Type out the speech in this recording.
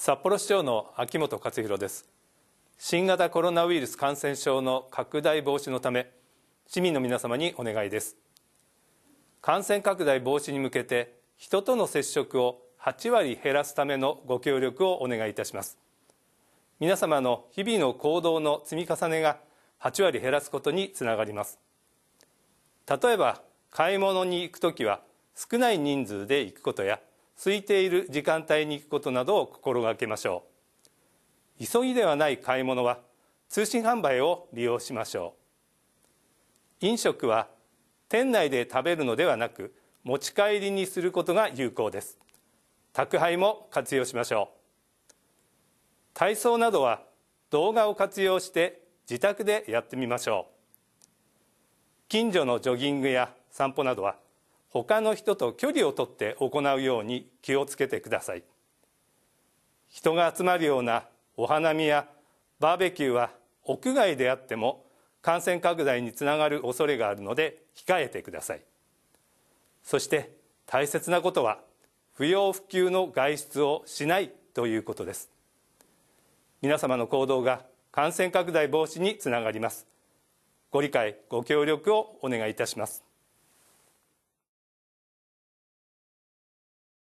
札幌市長の秋元克弘です新型コロナウイルス感染症の拡大防止のため市民の皆様にお願いです感染拡大防止に向けて人との接触を8割減らすためのご協力をお願いいたします皆様の日々の行動の積み重ねが8割減らすことにつながります例えば買い物に行くときは少ない人数で行くことや空いている時間帯に行くことなどを心がけましょう急ぎではない買い物は通信販売を利用しましょう飲食は店内で食べるのではなく持ち帰りにすることが有効です宅配も活用しましょう体操などは動画を活用して自宅でやってみましょう近所のジョギングや散歩などは他の人と距離をとって行うように気をつけてください人が集まるようなお花見やバーベキューは屋外であっても感染拡大につながる恐れがあるので控えてくださいそして大切なことは不要不急の外出をしないということです皆様の行動が感染拡大防止につながりますご理解ご協力をお願いいたします